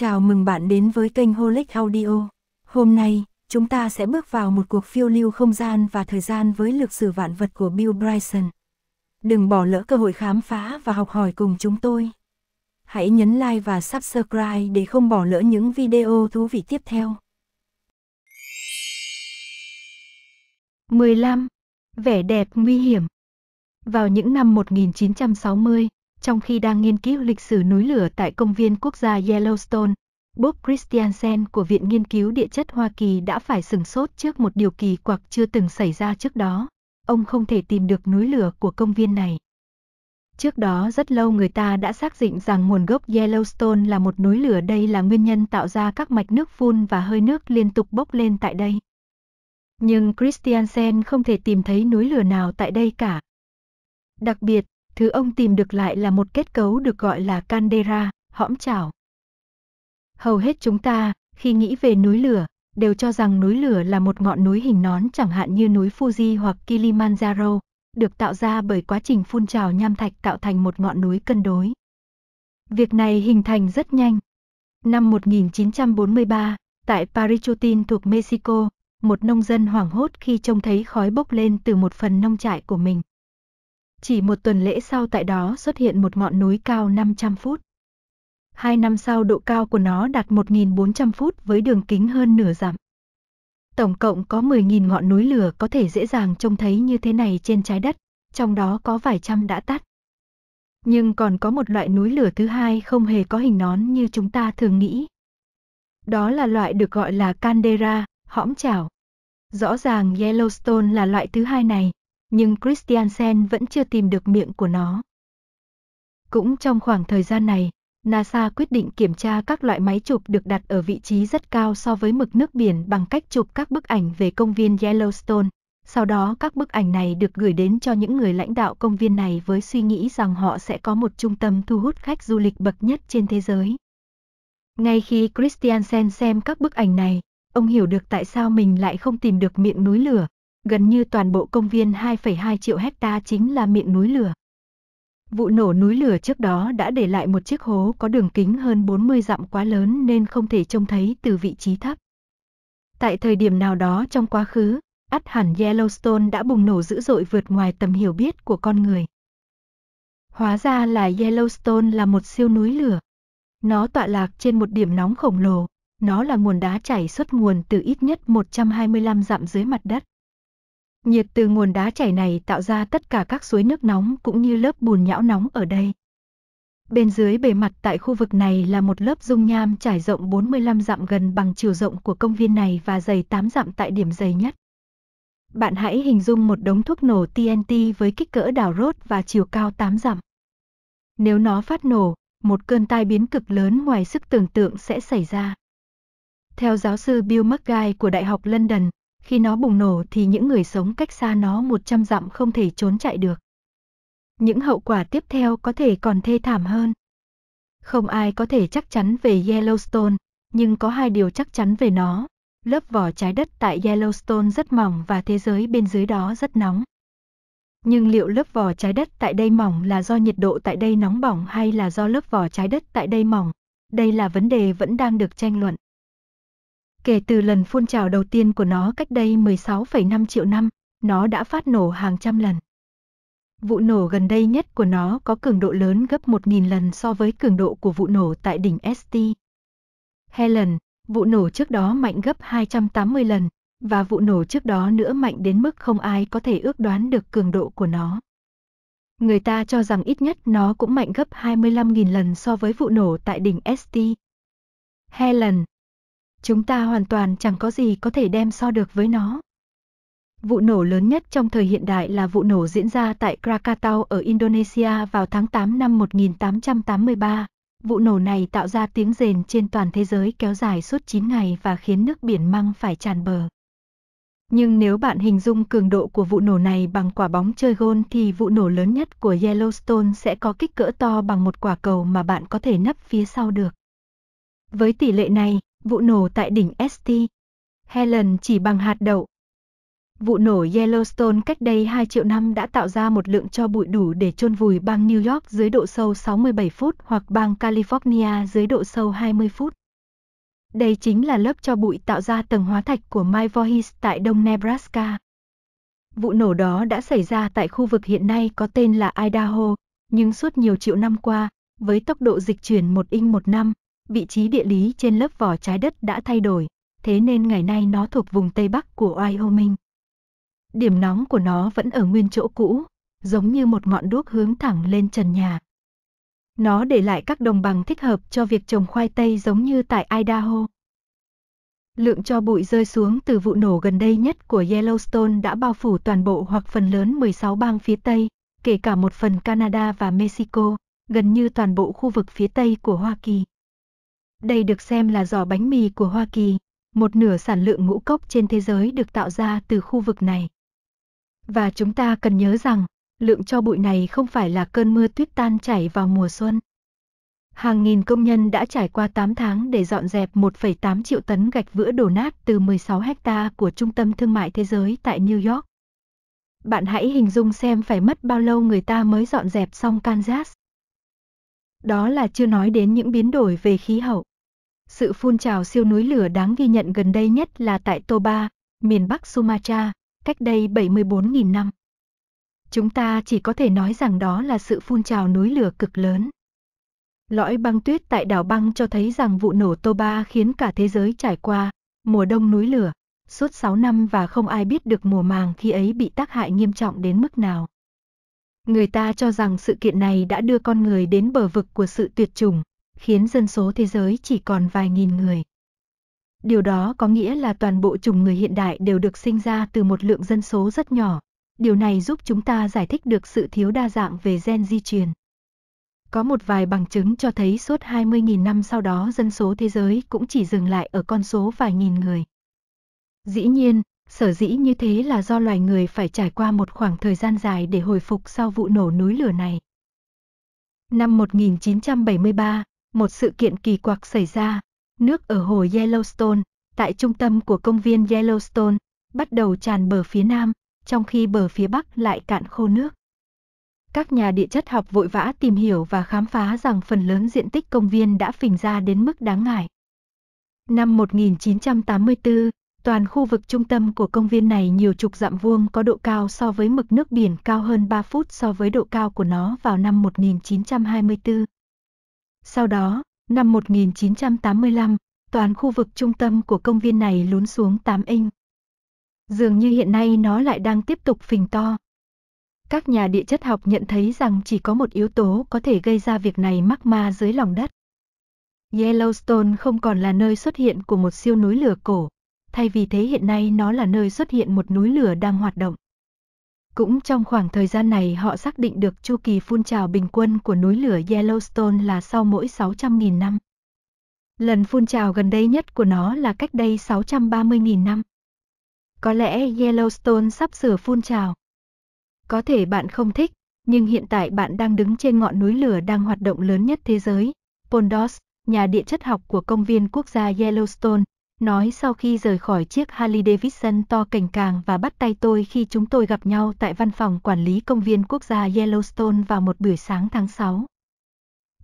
Chào mừng bạn đến với kênh Holic Audio. Hôm nay, chúng ta sẽ bước vào một cuộc phiêu lưu không gian và thời gian với lược sử vạn vật của Bill Bryson. Đừng bỏ lỡ cơ hội khám phá và học hỏi cùng chúng tôi. Hãy nhấn like và subscribe để không bỏ lỡ những video thú vị tiếp theo. 15. Vẻ đẹp nguy hiểm Vào những năm 1960, trong khi đang nghiên cứu lịch sử núi lửa tại công viên quốc gia Yellowstone, Bob Christiansen của Viện Nghiên cứu Địa chất Hoa Kỳ đã phải sừng sốt trước một điều kỳ quặc chưa từng xảy ra trước đó. Ông không thể tìm được núi lửa của công viên này. Trước đó rất lâu người ta đã xác định rằng nguồn gốc Yellowstone là một núi lửa đây là nguyên nhân tạo ra các mạch nước phun và hơi nước liên tục bốc lên tại đây. Nhưng Christiansen không thể tìm thấy núi lửa nào tại đây cả. Đặc biệt, Thứ ông tìm được lại là một kết cấu được gọi là caldera, hõm chảo. Hầu hết chúng ta, khi nghĩ về núi lửa, đều cho rằng núi lửa là một ngọn núi hình nón chẳng hạn như núi Fuji hoặc Kilimanjaro, được tạo ra bởi quá trình phun trào nham thạch tạo thành một ngọn núi cân đối. Việc này hình thành rất nhanh. Năm 1943, tại Parichutin thuộc Mexico, một nông dân hoảng hốt khi trông thấy khói bốc lên từ một phần nông trại của mình. Chỉ một tuần lễ sau tại đó xuất hiện một ngọn núi cao 500 phút. Hai năm sau độ cao của nó đạt 1.400 phút với đường kính hơn nửa dặm. Tổng cộng có 10.000 ngọn núi lửa có thể dễ dàng trông thấy như thế này trên trái đất, trong đó có vài trăm đã tắt. Nhưng còn có một loại núi lửa thứ hai không hề có hình nón như chúng ta thường nghĩ. Đó là loại được gọi là Caldera, hõm chảo. Rõ ràng Yellowstone là loại thứ hai này, nhưng Christiansen vẫn chưa tìm được miệng của nó. Cũng trong khoảng thời gian này, NASA quyết định kiểm tra các loại máy chụp được đặt ở vị trí rất cao so với mực nước biển bằng cách chụp các bức ảnh về công viên Yellowstone. Sau đó các bức ảnh này được gửi đến cho những người lãnh đạo công viên này với suy nghĩ rằng họ sẽ có một trung tâm thu hút khách du lịch bậc nhất trên thế giới. Ngay khi Christiansen xem các bức ảnh này, ông hiểu được tại sao mình lại không tìm được miệng núi lửa, gần như toàn bộ công viên 2,2 triệu hecta chính là miệng núi lửa. Vụ nổ núi lửa trước đó đã để lại một chiếc hố có đường kính hơn 40 dặm quá lớn nên không thể trông thấy từ vị trí thấp. Tại thời điểm nào đó trong quá khứ, ắt hẳn Yellowstone đã bùng nổ dữ dội vượt ngoài tầm hiểu biết của con người. Hóa ra là Yellowstone là một siêu núi lửa. Nó tọa lạc trên một điểm nóng khổng lồ, nó là nguồn đá chảy xuất nguồn từ ít nhất 125 dặm dưới mặt đất. Nhiệt từ nguồn đá chảy này tạo ra tất cả các suối nước nóng cũng như lớp bùn nhão nóng ở đây. Bên dưới bề mặt tại khu vực này là một lớp dung nham trải rộng 45 dặm gần bằng chiều rộng của công viên này và dày 8 dặm tại điểm dày nhất. Bạn hãy hình dung một đống thuốc nổ TNT với kích cỡ đảo rốt và chiều cao 8 dặm. Nếu nó phát nổ, một cơn tai biến cực lớn ngoài sức tưởng tượng sẽ xảy ra. Theo giáo sư Bill McGuire của Đại học London, khi nó bùng nổ thì những người sống cách xa nó 100 dặm không thể trốn chạy được. Những hậu quả tiếp theo có thể còn thê thảm hơn. Không ai có thể chắc chắn về Yellowstone, nhưng có hai điều chắc chắn về nó. Lớp vỏ trái đất tại Yellowstone rất mỏng và thế giới bên dưới đó rất nóng. Nhưng liệu lớp vỏ trái đất tại đây mỏng là do nhiệt độ tại đây nóng bỏng hay là do lớp vỏ trái đất tại đây mỏng? Đây là vấn đề vẫn đang được tranh luận. Kể từ lần phun trào đầu tiên của nó cách đây 16,5 triệu năm, nó đã phát nổ hàng trăm lần. Vụ nổ gần đây nhất của nó có cường độ lớn gấp 1.000 lần so với cường độ của vụ nổ tại đỉnh ST. Helen, vụ nổ trước đó mạnh gấp 280 lần, và vụ nổ trước đó nữa mạnh đến mức không ai có thể ước đoán được cường độ của nó. Người ta cho rằng ít nhất nó cũng mạnh gấp 25.000 lần so với vụ nổ tại đỉnh ST. Helen, Chúng ta hoàn toàn chẳng có gì có thể đem so được với nó. Vụ nổ lớn nhất trong thời hiện đại là vụ nổ diễn ra tại Krakatau ở Indonesia vào tháng 8 năm 1883. Vụ nổ này tạo ra tiếng rền trên toàn thế giới kéo dài suốt 9 ngày và khiến nước biển măng phải tràn bờ. Nhưng nếu bạn hình dung cường độ của vụ nổ này bằng quả bóng chơi gôn thì vụ nổ lớn nhất của Yellowstone sẽ có kích cỡ to bằng một quả cầu mà bạn có thể nấp phía sau được. Với tỷ lệ này, vụ nổ tại đỉnh ST, Helen chỉ bằng hạt đậu. Vụ nổ Yellowstone cách đây 2 triệu năm đã tạo ra một lượng cho bụi đủ để chôn vùi bang New York dưới độ sâu 67 phút hoặc bang California dưới độ sâu 20 phút. Đây chính là lớp cho bụi tạo ra tầng hóa thạch của Mike Voorhees tại đông Nebraska. Vụ nổ đó đã xảy ra tại khu vực hiện nay có tên là Idaho, nhưng suốt nhiều triệu năm qua, với tốc độ dịch chuyển một inch một năm, vị trí địa lý trên lớp vỏ trái đất đã thay đổi, thế nên ngày nay nó thuộc vùng Tây Bắc của Wyoming. Điểm nóng của nó vẫn ở nguyên chỗ cũ, giống như một ngọn đuốc hướng thẳng lên trần nhà. Nó để lại các đồng bằng thích hợp cho việc trồng khoai tây giống như tại Idaho. Lượng cho bụi rơi xuống từ vụ nổ gần đây nhất của Yellowstone đã bao phủ toàn bộ hoặc phần lớn 16 bang phía Tây, kể cả một phần Canada và Mexico, gần như toàn bộ khu vực phía Tây của Hoa Kỳ. Đây được xem là giò bánh mì của Hoa Kỳ, một nửa sản lượng ngũ cốc trên thế giới được tạo ra từ khu vực này. Và chúng ta cần nhớ rằng, lượng cho bụi này không phải là cơn mưa tuyết tan chảy vào mùa xuân. Hàng nghìn công nhân đã trải qua 8 tháng để dọn dẹp 1,8 triệu tấn gạch vữa đổ nát từ 16 hecta của Trung tâm Thương mại Thế giới tại New York. Bạn hãy hình dung xem phải mất bao lâu người ta mới dọn dẹp xong Kansas. Đó là chưa nói đến những biến đổi về khí hậu. Sự phun trào siêu núi lửa đáng ghi nhận gần đây nhất là tại Toba, miền Bắc Sumatra, cách đây 74.000 năm. Chúng ta chỉ có thể nói rằng đó là sự phun trào núi lửa cực lớn. Lõi băng tuyết tại đảo băng cho thấy rằng vụ nổ Toba khiến cả thế giới trải qua mùa đông núi lửa suốt 6 năm và không ai biết được mùa màng khi ấy bị tác hại nghiêm trọng đến mức nào. Người ta cho rằng sự kiện này đã đưa con người đến bờ vực của sự tuyệt chủng, khiến dân số thế giới chỉ còn vài nghìn người. Điều đó có nghĩa là toàn bộ chủng người hiện đại đều được sinh ra từ một lượng dân số rất nhỏ. Điều này giúp chúng ta giải thích được sự thiếu đa dạng về gen di truyền. Có một vài bằng chứng cho thấy suốt 20.000 năm sau đó dân số thế giới cũng chỉ dừng lại ở con số vài nghìn người. Dĩ nhiên, sở dĩ như thế là do loài người phải trải qua một khoảng thời gian dài để hồi phục sau vụ nổ núi lửa này. Năm 1973, một sự kiện kỳ quặc xảy ra. Nước ở hồ Yellowstone, tại trung tâm của công viên Yellowstone, bắt đầu tràn bờ phía nam, trong khi bờ phía bắc lại cạn khô nước. Các nhà địa chất học vội vã tìm hiểu và khám phá rằng phần lớn diện tích công viên đã phình ra đến mức đáng ngại. Năm 1984, toàn khu vực trung tâm của công viên này nhiều chục dặm vuông có độ cao so với mực nước biển cao hơn 3 phút so với độ cao của nó vào năm 1924. Sau đó, năm 1985, toàn khu vực trung tâm của công viên này lún xuống 8 inch. Dường như hiện nay nó lại đang tiếp tục phình to. Các nhà địa chất học nhận thấy rằng chỉ có một yếu tố có thể gây ra việc này mắc ma dưới lòng đất. Yellowstone không còn là nơi xuất hiện của một siêu núi lửa cổ, thay vì thế hiện nay nó là nơi xuất hiện một núi lửa đang hoạt động. Cũng trong khoảng thời gian này họ xác định được chu kỳ phun trào bình quân của núi lửa Yellowstone là sau mỗi 600.000 năm. Lần phun trào gần đây nhất của nó là cách đây 630.000 năm. Có lẽ Yellowstone sắp sửa phun trào. Có thể bạn không thích, nhưng hiện tại bạn đang đứng trên ngọn núi lửa đang hoạt động lớn nhất thế giới, Pondos, nhà địa chất học của công viên quốc gia Yellowstone, nói sau khi rời khỏi chiếc Harley Davidson to cành càng và bắt tay tôi khi chúng tôi gặp nhau tại văn phòng quản lý công viên quốc gia Yellowstone vào một buổi sáng tháng 6.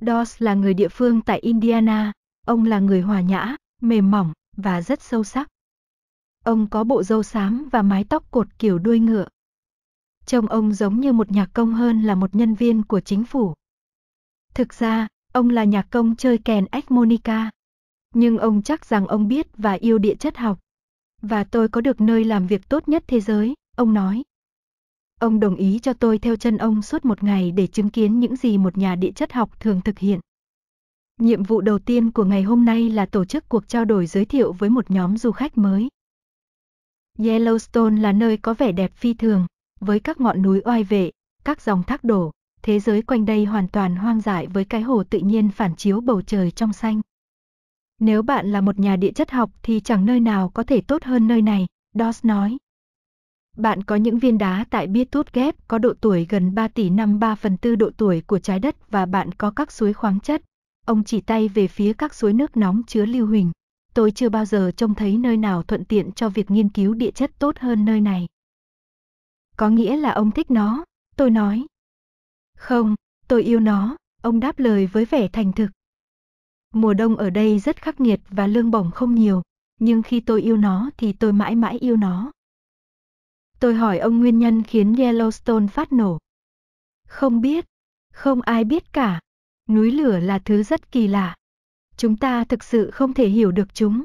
Doss là người địa phương tại Indiana, ông là người hòa nhã, mềm mỏng và rất sâu sắc. Ông có bộ râu xám và mái tóc cột kiểu đuôi ngựa. Trông ông giống như một nhạc công hơn là một nhân viên của chính phủ. Thực ra, ông là nhạc công chơi kèn ếch nhưng ông chắc rằng ông biết và yêu địa chất học. Và tôi có được nơi làm việc tốt nhất thế giới, ông nói. Ông đồng ý cho tôi theo chân ông suốt một ngày để chứng kiến những gì một nhà địa chất học thường thực hiện. Nhiệm vụ đầu tiên của ngày hôm nay là tổ chức cuộc trao đổi giới thiệu với một nhóm du khách mới. Yellowstone là nơi có vẻ đẹp phi thường, với các ngọn núi oai vệ, các dòng thác đổ, thế giới quanh đây hoàn toàn hoang dại với cái hồ tự nhiên phản chiếu bầu trời trong xanh. Nếu bạn là một nhà địa chất học thì chẳng nơi nào có thể tốt hơn nơi này, Doss nói. Bạn có những viên đá tại Bitut ghép có độ tuổi gần 3 tỷ năm 3 phần tư độ tuổi của trái đất và bạn có các suối khoáng chất. Ông chỉ tay về phía các suối nước nóng chứa lưu huỳnh. Tôi chưa bao giờ trông thấy nơi nào thuận tiện cho việc nghiên cứu địa chất tốt hơn nơi này. Có nghĩa là ông thích nó, tôi nói. Không, tôi yêu nó, ông đáp lời với vẻ thành thực. Mùa đông ở đây rất khắc nghiệt và lương bổng không nhiều, nhưng khi tôi yêu nó thì tôi mãi mãi yêu nó. Tôi hỏi ông nguyên nhân khiến Yellowstone phát nổ. Không biết, không ai biết cả. Núi lửa là thứ rất kỳ lạ. Chúng ta thực sự không thể hiểu được chúng.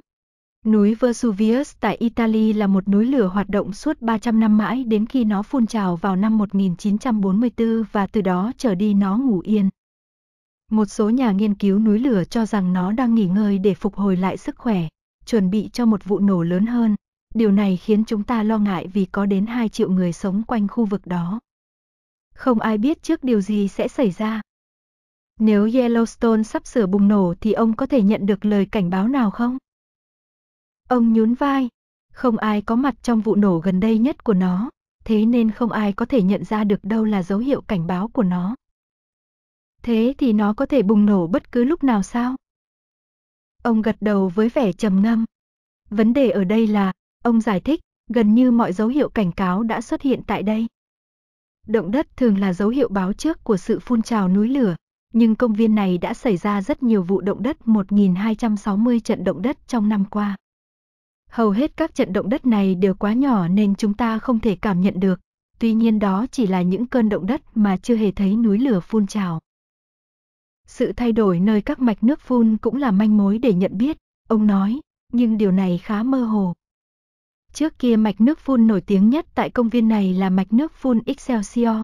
Núi Vesuvius tại Italy là một núi lửa hoạt động suốt 300 năm mãi đến khi nó phun trào vào năm 1944 và từ đó trở đi nó ngủ yên. Một số nhà nghiên cứu núi lửa cho rằng nó đang nghỉ ngơi để phục hồi lại sức khỏe, chuẩn bị cho một vụ nổ lớn hơn. Điều này khiến chúng ta lo ngại vì có đến 2 triệu người sống quanh khu vực đó. Không ai biết trước điều gì sẽ xảy ra. Nếu Yellowstone sắp sửa bùng nổ thì ông có thể nhận được lời cảnh báo nào không? Ông nhún vai, không ai có mặt trong vụ nổ gần đây nhất của nó, thế nên không ai có thể nhận ra được đâu là dấu hiệu cảnh báo của nó. Thế thì nó có thể bùng nổ bất cứ lúc nào sao? Ông gật đầu với vẻ trầm ngâm. Vấn đề ở đây là, ông giải thích, gần như mọi dấu hiệu cảnh cáo đã xuất hiện tại đây. Động đất thường là dấu hiệu báo trước của sự phun trào núi lửa, nhưng công viên này đã xảy ra rất nhiều vụ động đất 1.260 trận động đất trong năm qua. Hầu hết các trận động đất này đều quá nhỏ nên chúng ta không thể cảm nhận được, tuy nhiên đó chỉ là những cơn động đất mà chưa hề thấy núi lửa phun trào. Sự thay đổi nơi các mạch nước phun cũng là manh mối để nhận biết, ông nói, nhưng điều này khá mơ hồ. Trước kia mạch nước phun nổi tiếng nhất tại công viên này là mạch nước phun Excelsior.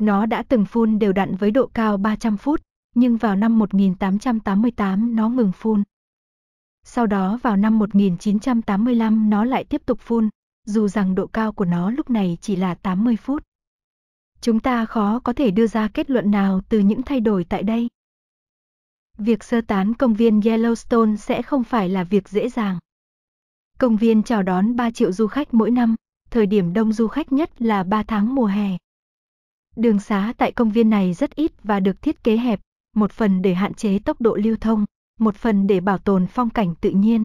Nó đã từng phun đều đặn với độ cao 300 phút, nhưng vào năm 1888 nó ngừng phun. Sau đó vào năm 1985 nó lại tiếp tục phun, dù rằng độ cao của nó lúc này chỉ là 80 phút. Chúng ta khó có thể đưa ra kết luận nào từ những thay đổi tại đây. Việc sơ tán công viên Yellowstone sẽ không phải là việc dễ dàng. Công viên chào đón 3 triệu du khách mỗi năm, thời điểm đông du khách nhất là 3 tháng mùa hè. Đường xá tại công viên này rất ít và được thiết kế hẹp, một phần để hạn chế tốc độ lưu thông, một phần để bảo tồn phong cảnh tự nhiên.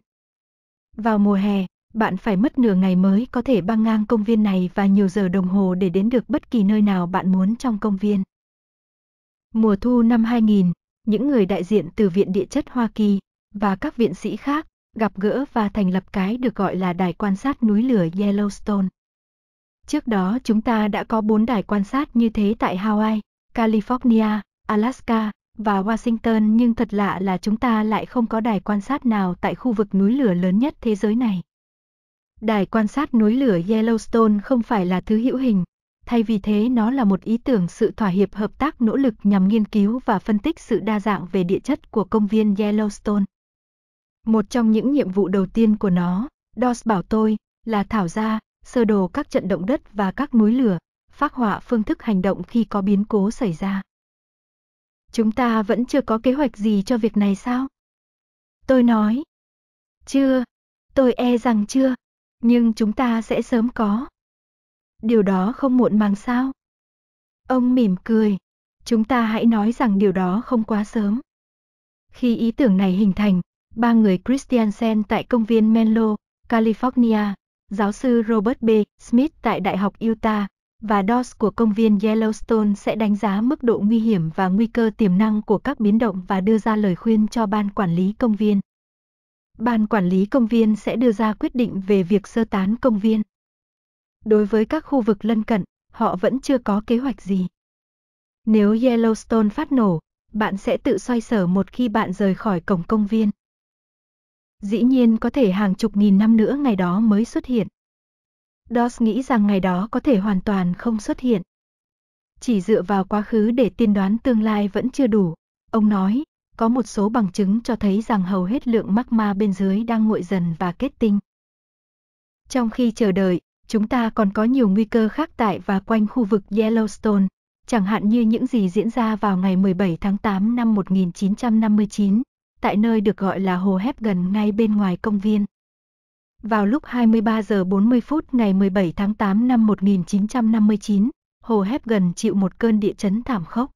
Vào mùa hè, bạn phải mất nửa ngày mới có thể băng ngang công viên này và nhiều giờ đồng hồ để đến được bất kỳ nơi nào bạn muốn trong công viên. Mùa thu năm 2000, những người đại diện từ Viện Địa chất Hoa Kỳ và các viện sĩ khác gặp gỡ và thành lập cái được gọi là đài quan sát núi lửa Yellowstone. Trước đó chúng ta đã có bốn đài quan sát như thế tại Hawaii, California, Alaska và Washington nhưng thật lạ là chúng ta lại không có đài quan sát nào tại khu vực núi lửa lớn nhất thế giới này. Đài quan sát núi lửa Yellowstone không phải là thứ hữu hình, thay vì thế nó là một ý tưởng sự thỏa hiệp hợp tác nỗ lực nhằm nghiên cứu và phân tích sự đa dạng về địa chất của công viên Yellowstone. Một trong những nhiệm vụ đầu tiên của nó, Dos bảo tôi, là thảo ra, sơ đồ các trận động đất và các núi lửa, phác họa phương thức hành động khi có biến cố xảy ra. Chúng ta vẫn chưa có kế hoạch gì cho việc này sao? Tôi nói. Chưa, tôi e rằng chưa nhưng chúng ta sẽ sớm có. Điều đó không muộn màng sao? Ông mỉm cười, chúng ta hãy nói rằng điều đó không quá sớm. Khi ý tưởng này hình thành, ba người Christiansen tại công viên Menlo, California, giáo sư Robert B. Smith tại Đại học Utah và DOS của công viên Yellowstone sẽ đánh giá mức độ nguy hiểm và nguy cơ tiềm năng của các biến động và đưa ra lời khuyên cho ban quản lý công viên ban quản lý công viên sẽ đưa ra quyết định về việc sơ tán công viên. Đối với các khu vực lân cận, họ vẫn chưa có kế hoạch gì. Nếu Yellowstone phát nổ, bạn sẽ tự xoay sở một khi bạn rời khỏi cổng công viên. Dĩ nhiên có thể hàng chục nghìn năm nữa ngày đó mới xuất hiện. Doss nghĩ rằng ngày đó có thể hoàn toàn không xuất hiện. Chỉ dựa vào quá khứ để tiên đoán tương lai vẫn chưa đủ, ông nói, có một số bằng chứng cho thấy rằng hầu hết lượng magma bên dưới đang nguội dần và kết tinh. Trong khi chờ đợi, chúng ta còn có nhiều nguy cơ khác tại và quanh khu vực Yellowstone, chẳng hạn như những gì diễn ra vào ngày 17 tháng 8 năm 1959, tại nơi được gọi là Hồ Hép gần ngay bên ngoài công viên. Vào lúc 23 giờ 40 phút ngày 17 tháng 8 năm 1959, Hồ Hép gần chịu một cơn địa chấn thảm khốc.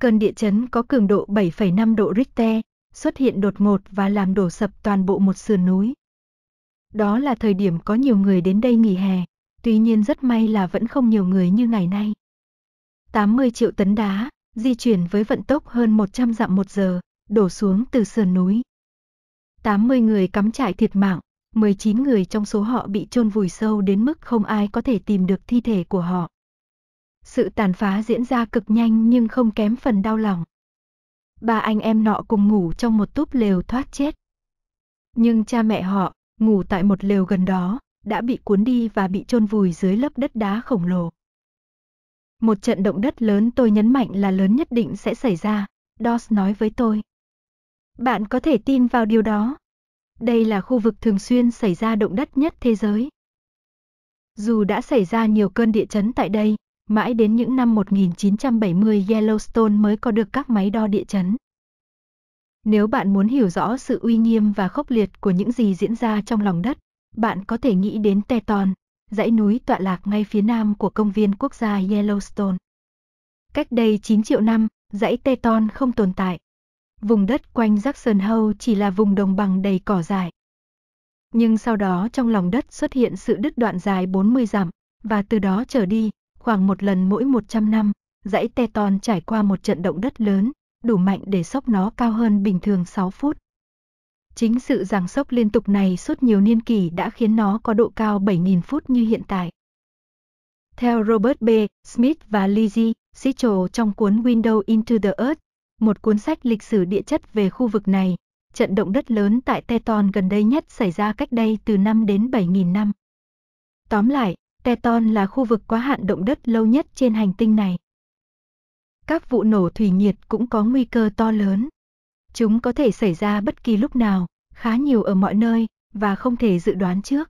Cơn địa chấn có cường độ 7,5 độ Richter, xuất hiện đột ngột và làm đổ sập toàn bộ một sườn núi. Đó là thời điểm có nhiều người đến đây nghỉ hè, tuy nhiên rất may là vẫn không nhiều người như ngày nay. 80 triệu tấn đá, di chuyển với vận tốc hơn 100 dặm một giờ, đổ xuống từ sườn núi. 80 người cắm trại thiệt mạng, 19 người trong số họ bị chôn vùi sâu đến mức không ai có thể tìm được thi thể của họ. Sự tàn phá diễn ra cực nhanh nhưng không kém phần đau lòng. Ba anh em nọ cùng ngủ trong một túp lều thoát chết. Nhưng cha mẹ họ, ngủ tại một lều gần đó, đã bị cuốn đi và bị chôn vùi dưới lớp đất đá khổng lồ. Một trận động đất lớn tôi nhấn mạnh là lớn nhất định sẽ xảy ra, Dos nói với tôi. Bạn có thể tin vào điều đó. Đây là khu vực thường xuyên xảy ra động đất nhất thế giới. Dù đã xảy ra nhiều cơn địa chấn tại đây, Mãi đến những năm 1970 Yellowstone mới có được các máy đo địa chấn. Nếu bạn muốn hiểu rõ sự uy nghiêm và khốc liệt của những gì diễn ra trong lòng đất, bạn có thể nghĩ đến Teton, dãy núi tọa lạc ngay phía nam của công viên quốc gia Yellowstone. Cách đây 9 triệu năm, dãy Teton không tồn tại. Vùng đất quanh Jackson Hole chỉ là vùng đồng bằng đầy cỏ dại. Nhưng sau đó trong lòng đất xuất hiện sự đứt đoạn dài 40 dặm, và từ đó trở đi, Khoảng một lần mỗi 100 năm, dãy Teton trải qua một trận động đất lớn, đủ mạnh để sốc nó cao hơn bình thường 6 phút. Chính sự giằng sốc liên tục này suốt nhiều niên kỷ đã khiến nó có độ cao 7.000 phút như hiện tại. Theo Robert B. Smith và Lizzie Sichel trong cuốn Window into the Earth, một cuốn sách lịch sử địa chất về khu vực này, trận động đất lớn tại Teton gần đây nhất xảy ra cách đây từ 5 đến 7.000 năm. Tóm lại, Teton là khu vực quá hạn động đất lâu nhất trên hành tinh này. Các vụ nổ thủy nhiệt cũng có nguy cơ to lớn. Chúng có thể xảy ra bất kỳ lúc nào, khá nhiều ở mọi nơi và không thể dự đoán trước.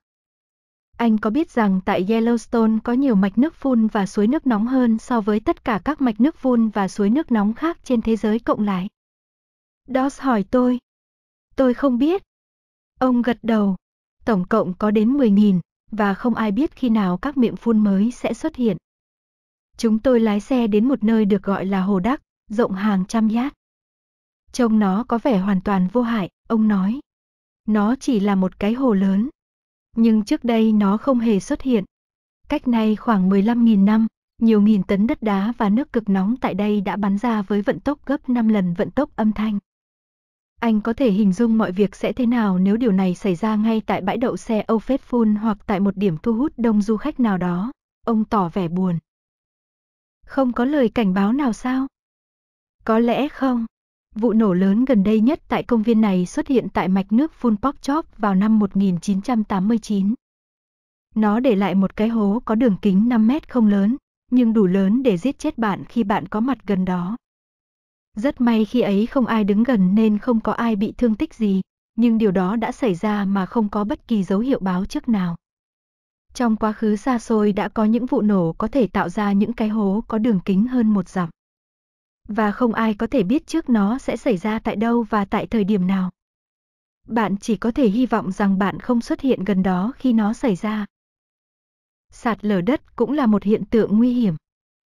Anh có biết rằng tại Yellowstone có nhiều mạch nước phun và suối nước nóng hơn so với tất cả các mạch nước phun và suối nước nóng khác trên thế giới cộng lại? Doss hỏi tôi. Tôi không biết. Ông gật đầu. Tổng cộng có đến 10.000 và không ai biết khi nào các miệng phun mới sẽ xuất hiện. Chúng tôi lái xe đến một nơi được gọi là Hồ Đắc, rộng hàng trăm yard. Trông nó có vẻ hoàn toàn vô hại, ông nói. Nó chỉ là một cái hồ lớn. Nhưng trước đây nó không hề xuất hiện. Cách nay khoảng 15.000 năm, nhiều nghìn tấn đất đá và nước cực nóng tại đây đã bắn ra với vận tốc gấp 5 lần vận tốc âm thanh. Anh có thể hình dung mọi việc sẽ thế nào nếu điều này xảy ra ngay tại bãi đậu xe Âu Phết Phun hoặc tại một điểm thu hút đông du khách nào đó. Ông tỏ vẻ buồn. Không có lời cảnh báo nào sao? Có lẽ không. Vụ nổ lớn gần đây nhất tại công viên này xuất hiện tại mạch nước Phun Pok Chop vào năm 1989. Nó để lại một cái hố có đường kính 5 mét không lớn, nhưng đủ lớn để giết chết bạn khi bạn có mặt gần đó. Rất may khi ấy không ai đứng gần nên không có ai bị thương tích gì, nhưng điều đó đã xảy ra mà không có bất kỳ dấu hiệu báo trước nào. Trong quá khứ xa xôi đã có những vụ nổ có thể tạo ra những cái hố có đường kính hơn một dặm. Và không ai có thể biết trước nó sẽ xảy ra tại đâu và tại thời điểm nào. Bạn chỉ có thể hy vọng rằng bạn không xuất hiện gần đó khi nó xảy ra. Sạt lở đất cũng là một hiện tượng nguy hiểm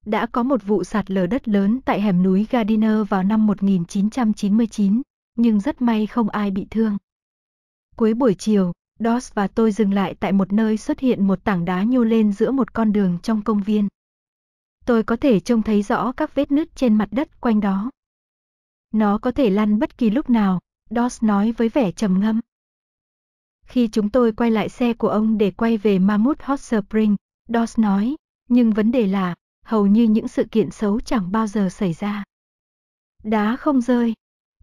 đã có một vụ sạt lở đất lớn tại hẻm núi Gardiner vào năm 1999, nhưng rất may không ai bị thương. Cuối buổi chiều, Dos và tôi dừng lại tại một nơi xuất hiện một tảng đá nhô lên giữa một con đường trong công viên. Tôi có thể trông thấy rõ các vết nứt trên mặt đất quanh đó. Nó có thể lăn bất kỳ lúc nào, Dos nói với vẻ trầm ngâm. Khi chúng tôi quay lại xe của ông để quay về Mammoth Hot Spring, Dos nói, nhưng vấn đề là, hầu như những sự kiện xấu chẳng bao giờ xảy ra. Đá không rơi,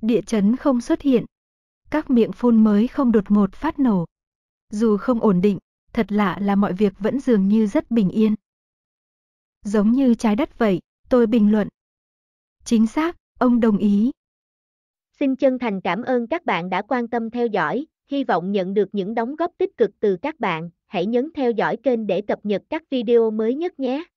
địa chấn không xuất hiện, các miệng phun mới không đột ngột phát nổ. Dù không ổn định, thật lạ là mọi việc vẫn dường như rất bình yên. Giống như trái đất vậy, tôi bình luận. Chính xác, ông đồng ý. Xin chân thành cảm ơn các bạn đã quan tâm theo dõi, hy vọng nhận được những đóng góp tích cực từ các bạn. Hãy nhấn theo dõi kênh để cập nhật các video mới nhất nhé.